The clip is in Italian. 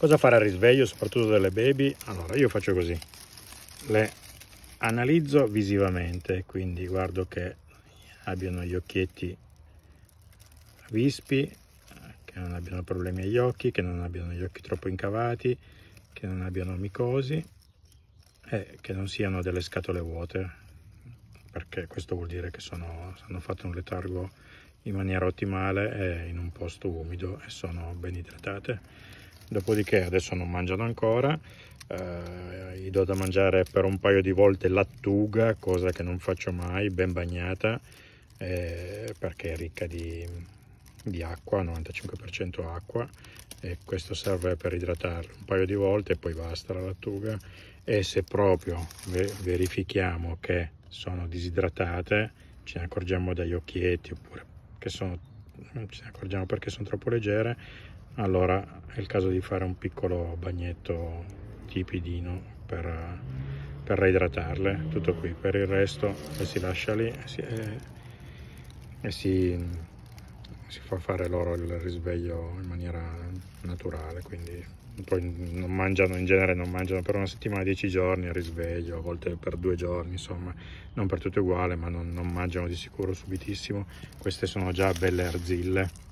Cosa fare al risveglio, soprattutto delle baby? Allora, io faccio così. Le analizzo visivamente, quindi guardo che abbiano gli occhietti vispi, che non abbiano problemi agli occhi, che non abbiano gli occhi troppo incavati, che non abbiano micosi e che non siano delle scatole vuote, perché questo vuol dire che sono, hanno fatto un letargo in maniera ottimale e in un posto umido e sono ben idratate dopodiché adesso non mangiano ancora eh, gli do da mangiare per un paio di volte lattuga cosa che non faccio mai ben bagnata eh, perché è ricca di, di acqua 95% acqua e questo serve per idratarlo un paio di volte e poi basta la lattuga e se proprio verifichiamo che sono disidratate ce ne accorgiamo dagli occhietti oppure che sono non ci ne accorgiamo perché sono troppo leggere allora è il caso di fare un piccolo bagnetto tipidino per, per reidratarle tutto qui per il resto si lascia lì e si, e, e si, si fa fare loro il risveglio in maniera naturale, quindi poi non mangiano in genere, non mangiano per una settimana, dieci giorni a risveglio, a volte per due giorni, insomma, non per tutto uguale, ma non, non mangiano di sicuro subitissimo. Queste sono già belle arzille